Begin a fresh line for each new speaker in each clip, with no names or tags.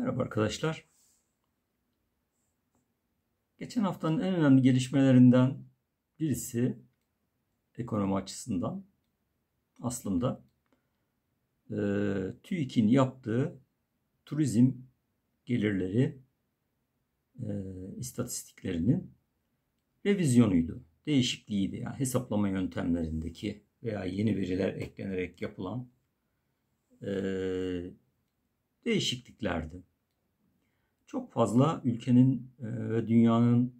Merhaba arkadaşlar. Geçen haftanın en önemli gelişmelerinden birisi ekonomi açısından aslında e, TÜİK'in yaptığı turizm gelirleri e, istatistiklerinin revizyonuydu. Değişikliğiydi. Yani hesaplama yöntemlerindeki veya yeni veriler eklenerek yapılan e, değişikliklerdi çok fazla ülkenin e, ve dünyanın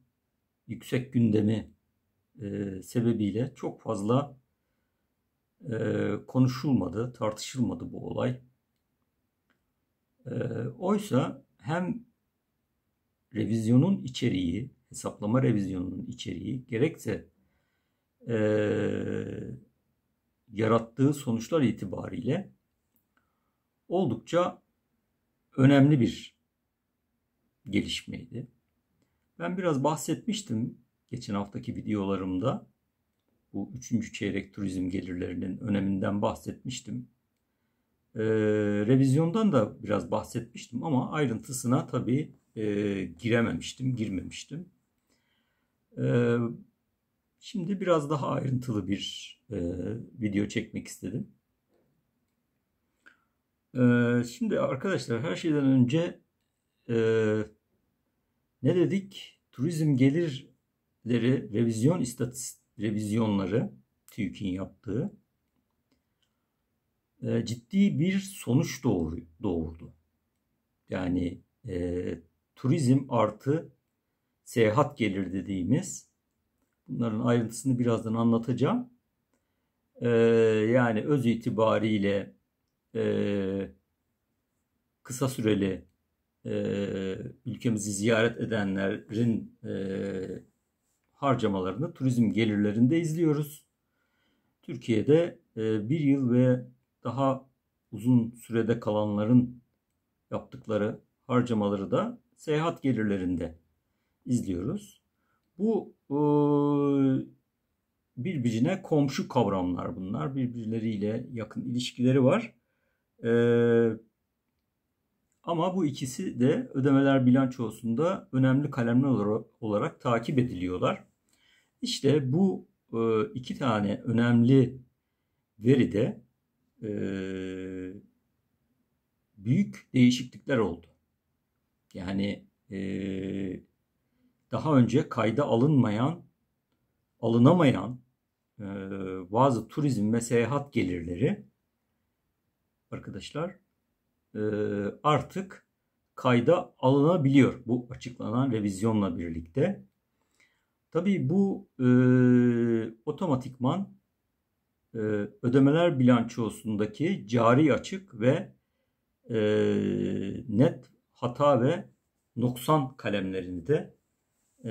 yüksek gündemi e, sebebiyle çok fazla e, konuşulmadı, tartışılmadı bu olay. Oysa hem revizyonun içeriği, hesaplama revizyonunun içeriği gerekse yarattığı sonuçlar itibariyle oldukça önemli bir gelişmeydi. Ben biraz bahsetmiştim geçen haftaki videolarımda. Bu üçüncü çeyrek turizm gelirlerinin öneminden bahsetmiştim. Ee, revizyondan da biraz bahsetmiştim ama ayrıntısına tabii e, girememiştim, girmemiştim. Ee, şimdi biraz daha ayrıntılı bir e, video çekmek istedim. Ee, şimdi arkadaşlar her şeyden önce e, ne dedik? Turizm gelirleri revizyon istatistik revizyonları TÜİK'in yaptığı e, ciddi bir sonuç doğur, doğurdu. Yani e, turizm artı seyahat gelir dediğimiz bunların ayrıntısını birazdan anlatacağım. E, yani öz itibariyle e, kısa süreli e, ülkemizi ziyaret edenlerin e, harcamalarını turizm gelirlerinde izliyoruz. Türkiye'de e, bir yıl ve daha uzun sürede kalanların yaptıkları harcamaları da seyahat gelirlerinde izliyoruz. Bu e, birbirine komşu kavramlar bunlar. Birbirleriyle yakın ilişkileri var. E, ama bu ikisi de ödemeler bilançosunda önemli kalemler olarak, takip ediliyorlar. İşte bu e, iki tane önemli veride e, büyük değişiklikler oldu. Yani e, daha önce kayda alınmayan, alınamayan bazı turizm ve seyahat gelirleri arkadaşlar ee, artık kayda alınabiliyor bu açıklanan revizyonla birlikte. Tabii bu e, otomatikman e, ödemeler bilançosundaki cari açık ve e, net hata ve noksan kalemlerini de e,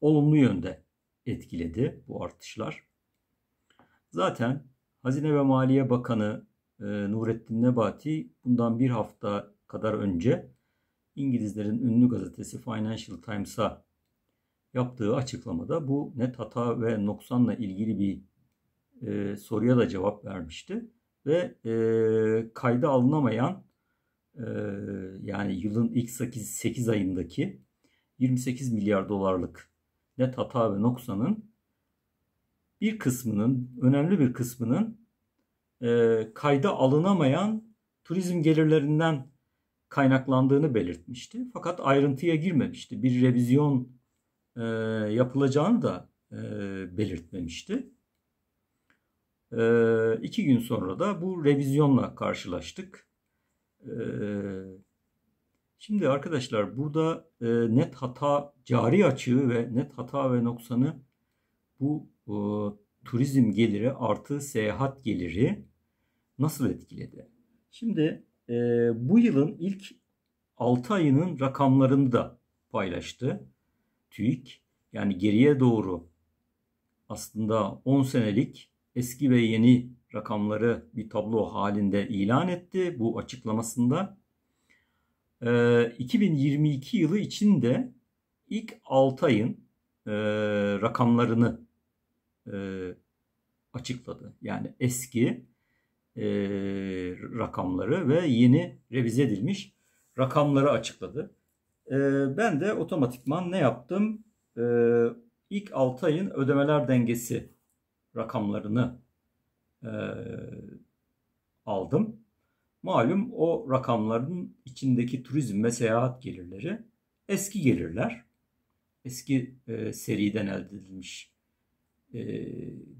olumlu yönde etkiledi bu artışlar. Zaten Hazine ve Maliye Bakanı ee, Nurettin Nebati bundan bir hafta kadar önce İngilizlerin ünlü gazetesi Financial Times'a yaptığı açıklamada bu net hata ve noksanla ilgili bir e, soruya da cevap vermişti. Ve e, kayda alınamayan e, yani yılın ilk 8, 8 ayındaki 28 milyar dolarlık net hata ve noksanın bir kısmının, önemli bir kısmının e, kayda alınamayan turizm gelirlerinden kaynaklandığını belirtmişti. Fakat ayrıntıya girmemişti. Bir revizyon e, yapılacağını da e, belirtmemişti. İki gün sonra da bu revizyonla karşılaştık. şimdi arkadaşlar burada net hata, cari açığı ve net hata ve noksanı bu turizm geliri artı seyahat geliri nasıl etkiledi? Şimdi e, bu yılın ilk 6 ayının rakamlarını da paylaştı TÜİK. Yani geriye doğru aslında 10 senelik eski ve yeni rakamları bir tablo halinde ilan etti bu açıklamasında. E, 2022 yılı içinde ilk 6 ayın e, rakamlarını e, açıkladı. Yani eski e, rakamları ve yeni revize edilmiş rakamları açıkladı. E, ben de otomatikman ne yaptım? E, ilk 6 ayın ödemeler dengesi rakamlarını e, aldım. Malum o rakamların içindeki turizm ve seyahat gelirleri eski gelirler. Eski e, seriden elde edilmiş e,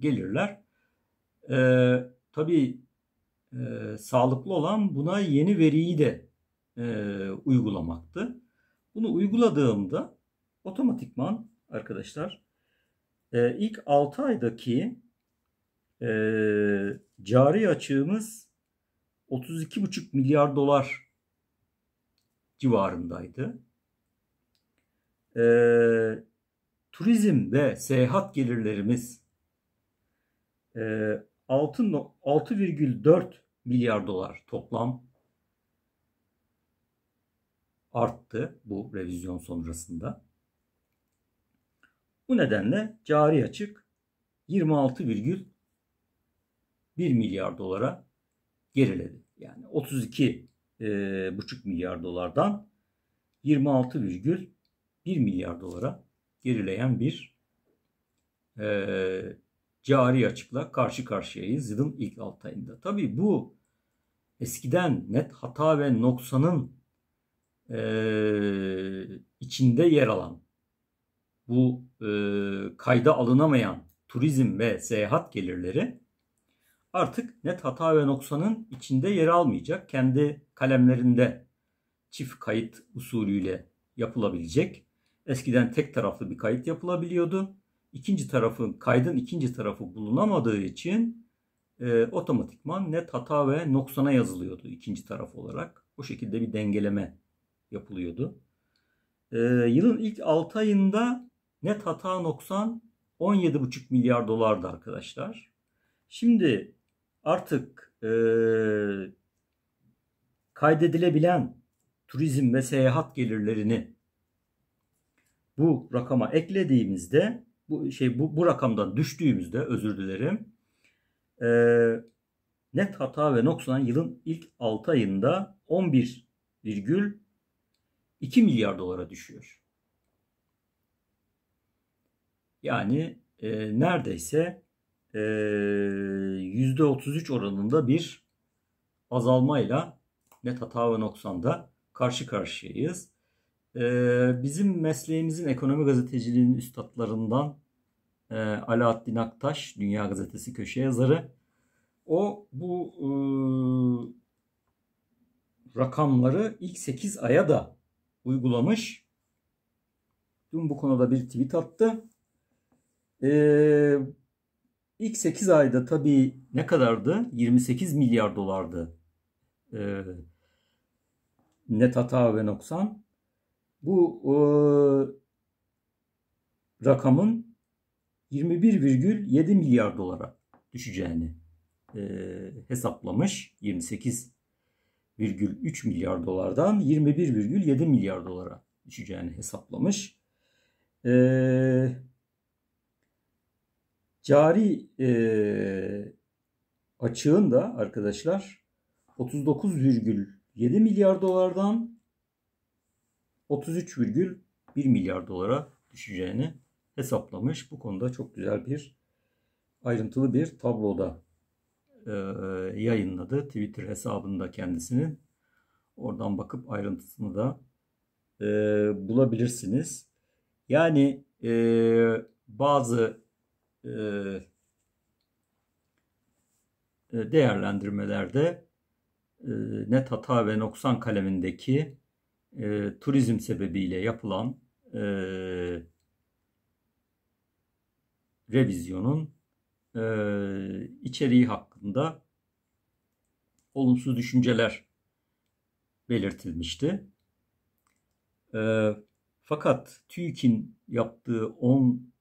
gelirler. E, tabii e, sağlıklı olan buna yeni veriyi de e, uygulamaktı. Bunu uyguladığımda otomatikman arkadaşlar e, ilk 6 aydaki e, cari açığımız 32,5 milyar dolar civarındaydı. E, turizm ve seyahat gelirlerimiz e, 6,4 milyar dolar toplam arttı bu revizyon sonrasında.
Bu nedenle
cari açık 26,1 milyar dolara geriledi. Yani 32 e, buçuk milyar dolardan 26,1 milyar dolara gerileyen bir e, cari açıkla karşı karşıyayız yılın ilk 6 ayında. Tabi bu eskiden net hata ve noksanın e, içinde yer alan bu e, kayda alınamayan turizm ve seyahat gelirleri artık net hata ve noksanın içinde yer almayacak. Kendi kalemlerinde çift kayıt usulüyle yapılabilecek. Eskiden tek taraflı bir kayıt yapılabiliyordu ikinci tarafın kaydın ikinci tarafı bulunamadığı için e, otomatikman net hata ve noksana yazılıyordu ikinci taraf olarak. O şekilde bir dengeleme yapılıyordu. E, yılın ilk 6 ayında net hata noksan 17,5 milyar dolardı arkadaşlar. Şimdi artık e, kaydedilebilen turizm ve seyahat gelirlerini bu rakama eklediğimizde bu şey bu, bu rakamdan düştüğümüzde özür dilerim. E, net hata ve noksan yılın ilk 6 ayında 11,2 milyar dolara düşüyor. Yani e, neredeyse e, %33 oranında bir azalmayla net hata ve noksanda karşı karşıyayız. Ee, bizim mesleğimizin ekonomi gazeteciliğinin üstadlarından e, Alaaddin Aktaş, Dünya Gazetesi köşe yazarı. O bu e, rakamları ilk 8 aya da uygulamış. Dün bu konuda bir tweet attı. Ee, ilk 8 ayda tabii ne kadardı? 28 milyar dolardı. Ee, net hata ve noksan bu e, rakamın 21,7 milyar dolara düşeceğini e, hesaplamış. 28,3 milyar dolardan 21,7 milyar dolara düşeceğini hesaplamış. E, cari e, açığın da arkadaşlar 39,7 milyar dolardan 33,1 milyar dolara düşeceğini hesaplamış. Bu konuda çok güzel bir ayrıntılı bir tabloda e, yayınladı. Twitter hesabında kendisinin. Oradan bakıp ayrıntısını da e, bulabilirsiniz. Yani e, bazı e, e değerlendirmelerde e, net hata ve noksan kalemindeki e, turizm sebebiyle yapılan e, revizyonun e, içeriği hakkında olumsuz düşünceler belirtilmişti. E, fakat TÜİK'in yaptığı 10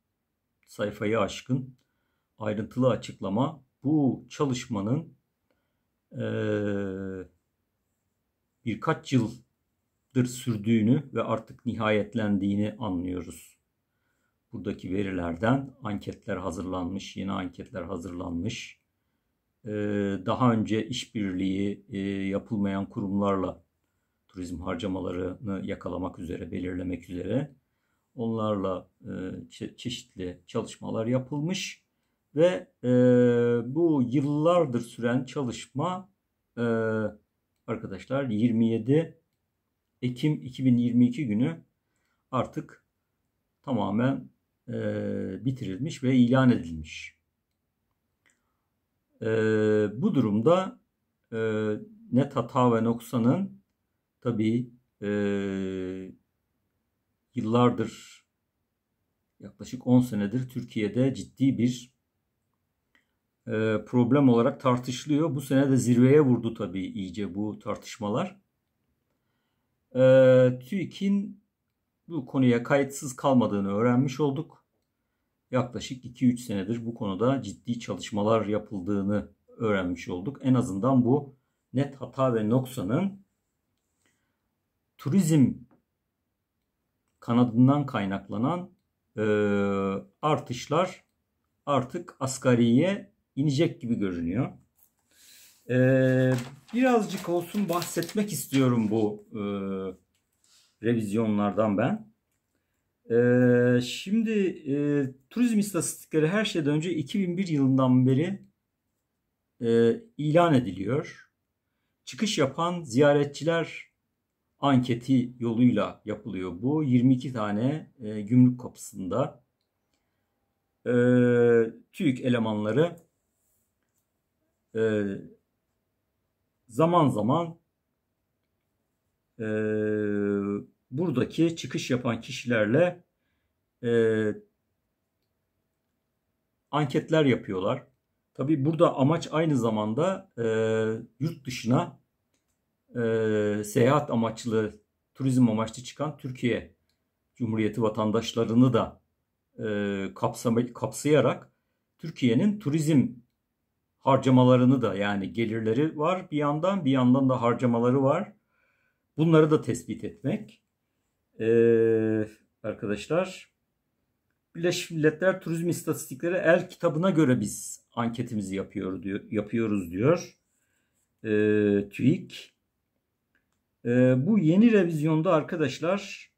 sayfayı aşkın ayrıntılı açıklama bu çalışmanın e, birkaç yıl yıllardır sürdüğünü ve artık nihayetlendiğini anlıyoruz. Buradaki verilerden anketler hazırlanmış, yeni anketler hazırlanmış. Ee, daha önce işbirliği e, yapılmayan kurumlarla turizm harcamalarını yakalamak üzere, belirlemek üzere onlarla e, çeşitli çalışmalar yapılmış ve e, bu yıllardır süren çalışma arkadaşlar 27 Ekim 2022 günü artık tamamen e, bitirilmiş ve ilan edilmiş. E, bu durumda e, net hata ve noksanın tabi e, yıllardır yaklaşık 10 senedir Türkiye'de ciddi bir e, problem olarak tartışılıyor. Bu sene de zirveye vurdu tabi iyice bu tartışmalar e, TÜİK'in bu konuya kayıtsız kalmadığını öğrenmiş olduk. Yaklaşık 2-3 senedir bu konuda ciddi çalışmalar yapıldığını öğrenmiş olduk. En azından bu net hata ve noksanın turizm kanadından kaynaklanan e, artışlar artık asgariye inecek gibi görünüyor. Ee, birazcık olsun bahsetmek istiyorum bu e, revizyonlardan ben. Ee, şimdi e, turizm istatistikleri her şeyden önce 2001 yılından beri e, ilan ediliyor. Çıkış yapan ziyaretçiler anketi yoluyla yapılıyor bu. 22 tane e, gümrük kapısında e, TÜİK elemanları e, zaman zaman e, buradaki çıkış yapan kişilerle e, anketler yapıyorlar. Tabi burada amaç aynı zamanda e, yurt dışına e, seyahat amaçlı, turizm amaçlı çıkan Türkiye Cumhuriyeti vatandaşlarını da e, kapsama, kapsayarak Türkiye'nin turizm harcamalarını da yani gelirleri var bir yandan bir yandan da harcamaları var. Bunları da tespit etmek. Ee, arkadaşlar Birleşmiş Milletler Turizm İstatistikleri El kitabına göre biz anketimizi yapıyor diyor, yapıyoruz diyor e, TÜİK. E, bu yeni revizyonda arkadaşlar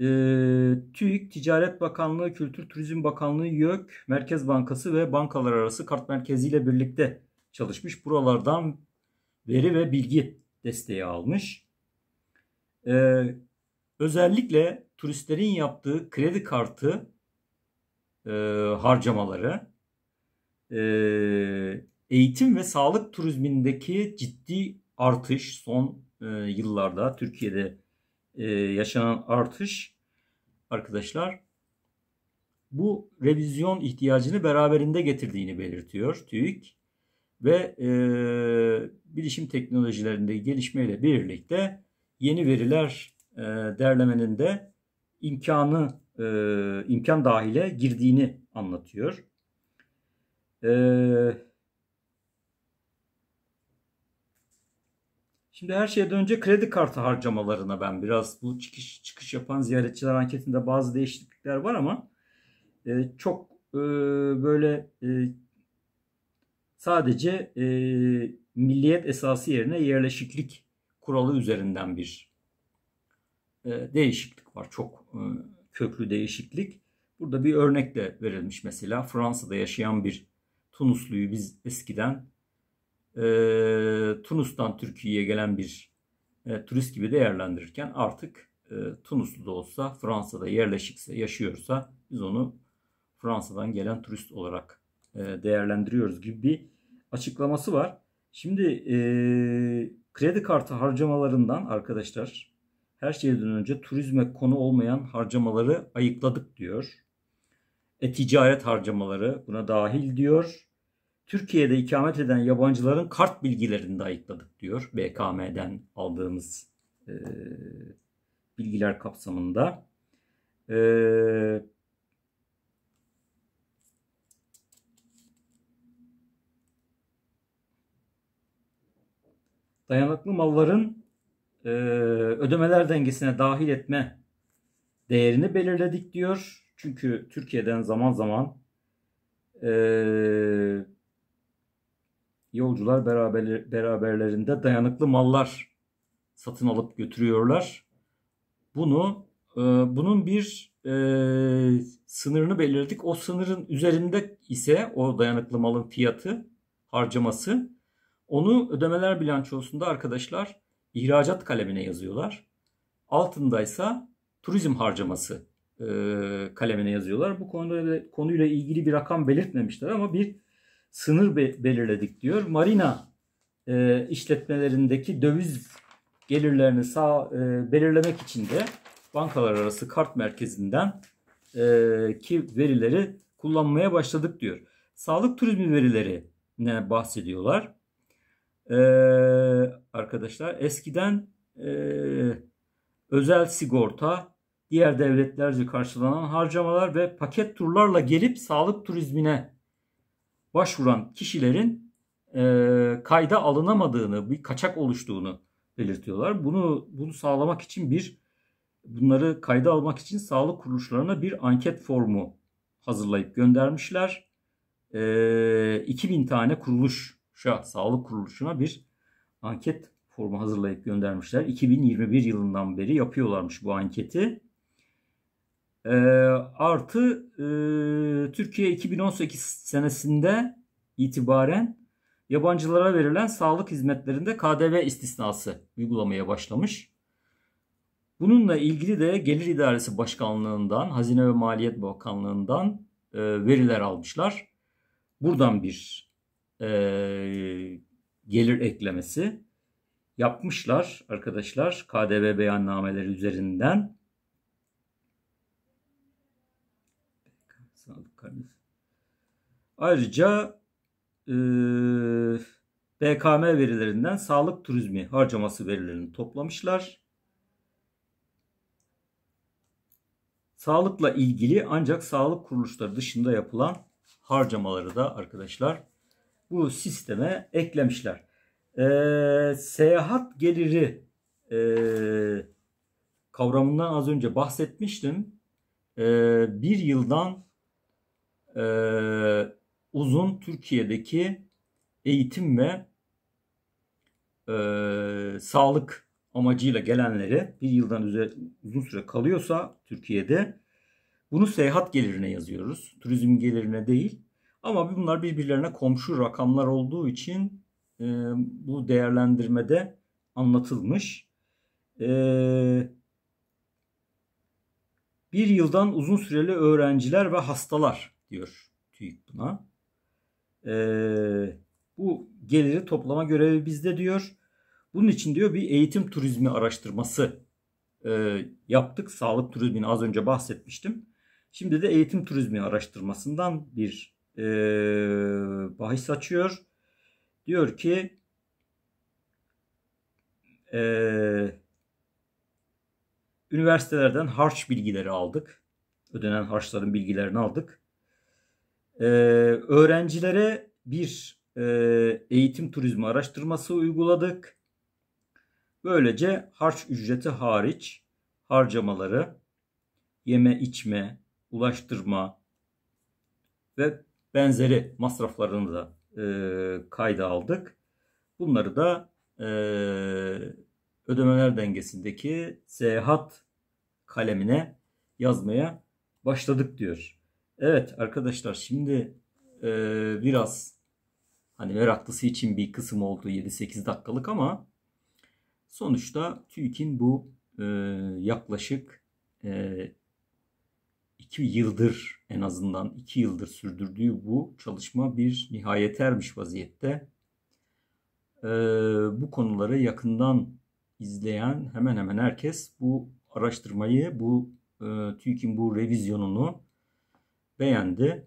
e, TÜİK, Ticaret Bakanlığı, Kültür Turizm Bakanlığı, YÖK, Merkez Bankası ve bankalar arası kart merkeziyle birlikte çalışmış. Buralardan veri ve bilgi desteği almış. E, özellikle turistlerin yaptığı kredi kartı e, harcamaları, e, eğitim ve sağlık turizmindeki ciddi artış son e, yıllarda Türkiye'de e, yaşanan artış arkadaşlar bu revizyon ihtiyacını beraberinde getirdiğini belirtiyor TÜİK ve e, bilişim teknolojilerindeki gelişmeyle birlikte yeni veriler e, derlemenin de imkanı e, imkan dahile girdiğini anlatıyor. Eee Şimdi her şeyden önce kredi kartı harcamalarına ben biraz bu çıkış çıkış yapan ziyaretçiler anketinde bazı değişiklikler var ama e, çok e, böyle e, sadece e, milliyet esası yerine yerleşiklik kuralı üzerinden bir e, değişiklik var. Çok e, köklü değişiklik. Burada bir örnek de verilmiş mesela Fransa'da yaşayan bir Tunusluyu biz eskiden e, Tunus'tan Türkiye'ye gelen bir e, turist gibi değerlendirirken artık e, Tunuslu da olsa Fransa'da yerleşikse yaşıyorsa biz onu Fransa'dan gelen turist olarak e, değerlendiriyoruz gibi bir açıklaması var. Şimdi e, kredi kartı harcamalarından arkadaşlar her şeyden önce turizme konu olmayan harcamaları ayıkladık diyor. E ticaret harcamaları buna dahil diyor. Türkiye'de ikamet eden yabancıların kart bilgilerini de ayıkladık diyor BKM'den aldığımız e, bilgiler kapsamında. E, dayanıklı malların e, ödemeler dengesine dahil etme değerini belirledik diyor. Çünkü Türkiye'den zaman zaman eee yolcular beraber, beraberlerinde dayanıklı mallar satın alıp götürüyorlar. Bunu e, bunun bir e, sınırını belirledik. O sınırın üzerinde ise o dayanıklı malın fiyatı harcaması onu ödemeler bilançosunda arkadaşlar ihracat kalemine yazıyorlar. Altındaysa turizm harcaması e, kalemine yazıyorlar. Bu konuda konuyla ilgili bir rakam belirtmemişler ama bir sınır belirledik diyor. Marina e, işletmelerindeki döviz gelirlerini sağ e, belirlemek için de bankalar arası kart merkezinden e, ki verileri kullanmaya başladık diyor. Sağlık turizmi verileri ne bahsediyorlar. E, arkadaşlar eskiden e, özel sigorta, diğer devletlerce karşılanan harcamalar ve paket turlarla gelip sağlık turizmine başvuran kişilerin e, kayda alınamadığını, bir kaçak oluştuğunu belirtiyorlar. Bunu bunu sağlamak için bir bunları kayda almak için sağlık kuruluşlarına bir anket formu hazırlayıp göndermişler. E, 2000 tane kuruluş, kuruluşa, sağlık kuruluşuna bir anket formu hazırlayıp göndermişler. 2021 yılından beri yapıyorlarmış bu anketi. E, artı e, Türkiye 2018 senesinde itibaren yabancılara verilen sağlık hizmetlerinde KDV istisnası uygulamaya başlamış. Bununla ilgili de Gelir İdaresi Başkanlığından, Hazine ve Maliyet Bakanlığından e, veriler almışlar. Buradan bir e, gelir eklemesi yapmışlar arkadaşlar KDV beyannameleri üzerinden. karnesi. Ayrıca e, BKM verilerinden sağlık turizmi harcaması verilerini toplamışlar. Sağlıkla ilgili ancak sağlık kuruluşları dışında yapılan harcamaları da arkadaşlar bu sisteme eklemişler. E, seyahat geliri e, kavramından az önce bahsetmiştim. E, bir yıldan e, uzun Türkiye'deki eğitim ve e, sağlık amacıyla gelenleri bir yıldan uzun süre kalıyorsa Türkiye'de bunu seyahat gelirine yazıyoruz. Turizm gelirine değil. Ama bunlar birbirlerine komşu rakamlar olduğu için e, bu değerlendirmede anlatılmış. E, bir yıldan uzun süreli öğrenciler ve hastalar diyor TÜİK buna. Ee, bu geliri toplama görevi bizde diyor. Bunun için diyor bir eğitim turizmi araştırması e, yaptık. Sağlık turizmini az önce bahsetmiştim. Şimdi de eğitim turizmi araştırmasından bir e, bahis açıyor. Diyor ki e, üniversitelerden harç bilgileri aldık. Ödenen harçların bilgilerini aldık. Ee, öğrencilere bir e, eğitim turizmi araştırması uyguladık. Böylece harç ücreti hariç harcamaları yeme içme, ulaştırma ve benzeri masraflarını da e, kayda aldık. Bunları da e, ödemeler dengesindeki seyahat kalemine yazmaya başladık diyor. Evet arkadaşlar şimdi e, biraz hani meraklısı için bir kısım oldu 7-8 dakikalık ama sonuçta TÜİK'in bu e, yaklaşık e, yıldır en azından 2 yıldır sürdürdüğü bu çalışma bir nihayet ermiş vaziyette. E, bu konuları yakından izleyen hemen hemen herkes bu araştırmayı bu e, TÜİK'in bu revizyonunu beğendi.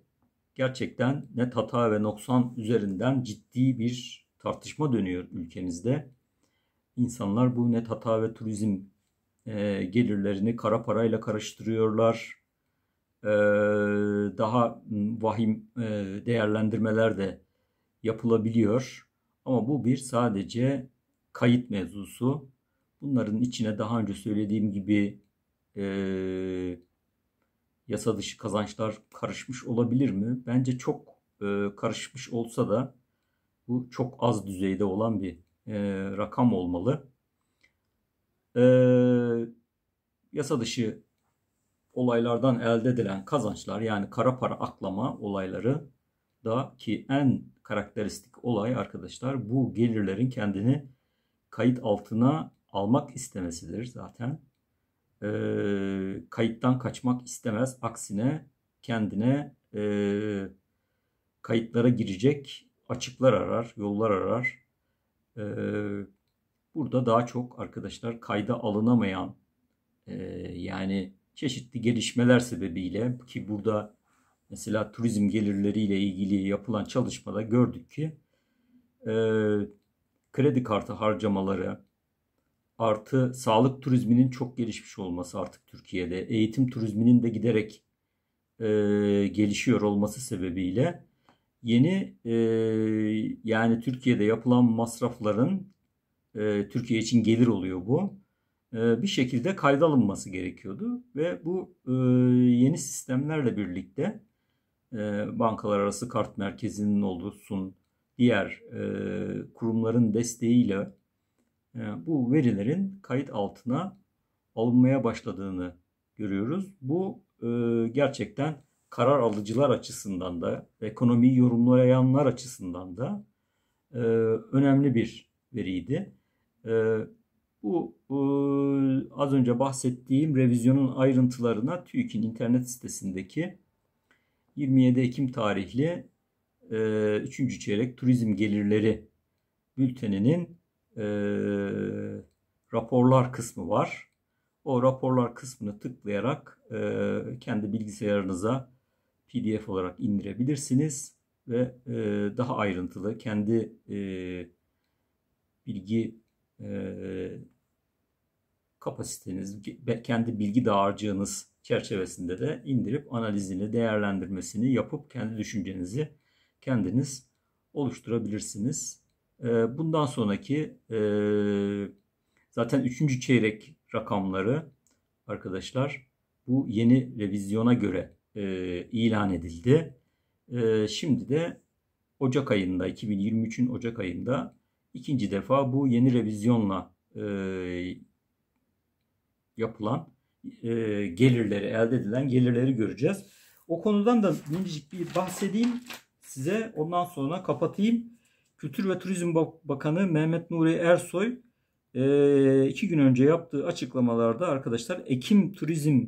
Gerçekten net hata ve noksan üzerinden ciddi bir tartışma dönüyor ülkemizde. İnsanlar bu net hata ve turizm e, gelirlerini kara parayla karıştırıyorlar. E, daha vahim e, değerlendirmeler de yapılabiliyor. Ama bu bir sadece kayıt mevzusu. Bunların içine daha önce söylediğim gibi e, yasa dışı kazançlar karışmış olabilir mi? Bence çok e, karışmış olsa da bu çok az düzeyde olan bir e, rakam olmalı. E, yasa dışı olaylardan elde edilen kazançlar yani kara para aklama olayları da ki en karakteristik olay arkadaşlar bu gelirlerin kendini kayıt altına almak istemesidir zaten e, kayıttan kaçmak istemez. Aksine kendine e, kayıtlara girecek açıklar arar, yollar arar. E, burada daha çok arkadaşlar kayda alınamayan e, yani çeşitli gelişmeler sebebiyle ki burada mesela turizm gelirleriyle ilgili yapılan çalışmada gördük ki e, kredi kartı harcamaları, artı sağlık turizminin çok gelişmiş olması artık Türkiye'de eğitim turizminin de giderek e, gelişiyor olması sebebiyle yeni e, yani Türkiye'de yapılan masrafların e, Türkiye için gelir oluyor bu e, bir şekilde kayda alınması gerekiyordu ve bu e, yeni sistemlerle birlikte e, bankalar arası kart merkezinin olursun diğer e, kurumların desteğiyle ee, bu verilerin kayıt altına alınmaya başladığını görüyoruz. Bu e, gerçekten karar alıcılar açısından da ekonomiyi yorumlayanlar açısından da e, önemli bir veriydi. E, bu az önce bahsettiğim revizyonun ayrıntılarına TÜİK'in internet sitesindeki 27 Ekim tarihli 3. çeyrek turizm gelirleri bülteninin e, raporlar kısmı var. O raporlar kısmını tıklayarak e, kendi bilgisayarınıza PDF olarak indirebilirsiniz ve e, daha ayrıntılı kendi e, bilgi e, kapasiteniz, kendi bilgi dağarcığınız çerçevesinde de indirip analizini, değerlendirmesini yapıp kendi düşüncenizi kendiniz oluşturabilirsiniz. Ee, bundan sonraki e, zaten üçüncü çeyrek rakamları arkadaşlar bu yeni revizyona göre e, ilan edildi. E, şimdi de Ocak ayında 2023'ün Ocak ayında ikinci defa bu yeni revizyonla yapılan gelirleri elde edilen gelirleri göreceğiz. O konudan da minicik bir bahsedeyim size ondan sonra kapatayım. Kültür ve Turizm Bakanı Mehmet Nuri Ersoy e, iki gün önce yaptığı açıklamalarda arkadaşlar Ekim turizm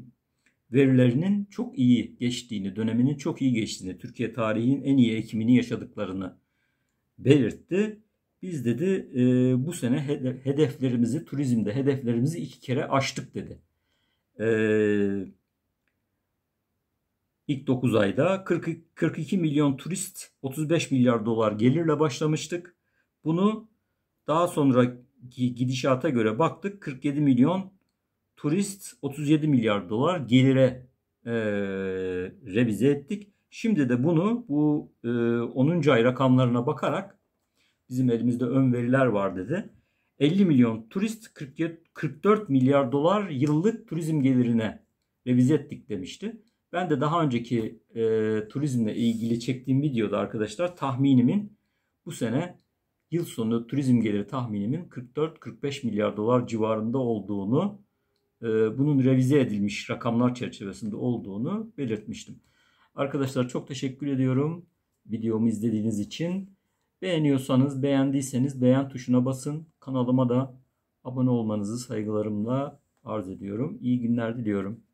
verilerinin çok iyi geçtiğini, döneminin çok iyi geçtiğini, Türkiye tarihinin en iyi Ekim'ini yaşadıklarını belirtti. Biz dedi e, bu sene hedeflerimizi turizmde hedeflerimizi iki kere aştık dedi. Eee İlk 9 ayda 40, 42 milyon turist 35 milyar dolar gelirle başlamıştık. Bunu daha sonraki gidişata göre baktık 47 milyon turist 37 milyar dolar gelire e, revize ettik. Şimdi de bunu bu e, 10. ay rakamlarına bakarak bizim elimizde ön veriler var dedi. 50 milyon turist 44 milyar dolar yıllık turizm gelirine revize ettik demişti. Ben de daha önceki e, turizmle ilgili çektiğim videoda arkadaşlar tahminimin bu sene yıl sonu turizm geliri tahminimin 44-45 milyar dolar civarında olduğunu, e, bunun revize edilmiş rakamlar çerçevesinde olduğunu belirtmiştim. Arkadaşlar çok teşekkür ediyorum videomu izlediğiniz için. Beğeniyorsanız, beğendiyseniz beğen tuşuna basın. Kanalıma da abone olmanızı saygılarımla arz ediyorum. İyi günler diliyorum.